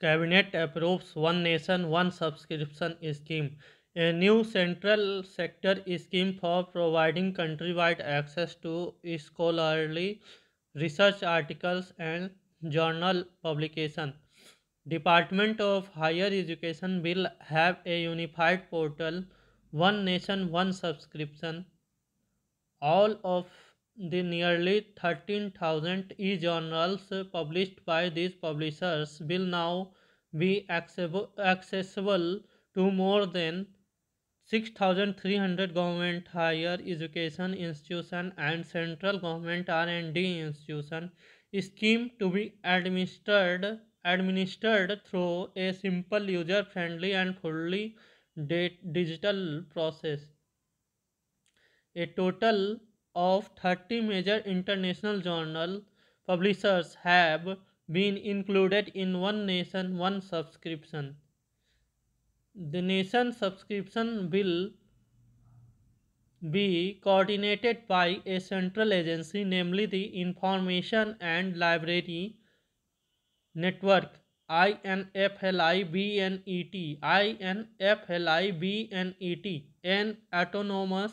Cabinet approves One Nation One Subscription Scheme, a new central sector scheme for providing countrywide access to scholarly research articles and journal publication. Department of Higher Education will have a unified portal, One Nation One Subscription. All of the nearly 13,000 e-journals published by these publishers will now be accessible to more than 6,300 government higher education institution and central government R&D institution scheme to be administered administered through a simple user-friendly and fully digital process. A total of 30 major international journal publishers have been included in One Nation One subscription. The nation subscription will be coordinated by a central agency namely the Information and Library Network INFLIBNET INFLIBNET an autonomous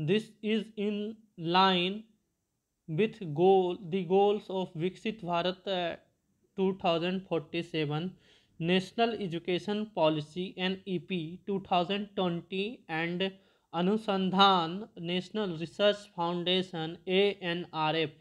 This is in line with goal the goals of Viksit Bharat 2047 National Education Policy NEP 2020 and Anusandhan National Research Foundation ANRF